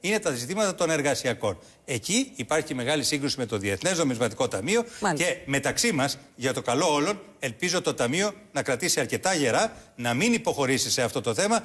είναι τα ζητήματα των εργασιακών. Εκεί υπάρχει μεγάλη σύγκρουση με το Διεθνές Νομισματικό Ταμείο και μεταξύ μας, για το καλό όλων, ελπίζω το Ταμείο να κρατήσει αρκετά γερά, να μην υποχωρήσει σε αυτό το θέμα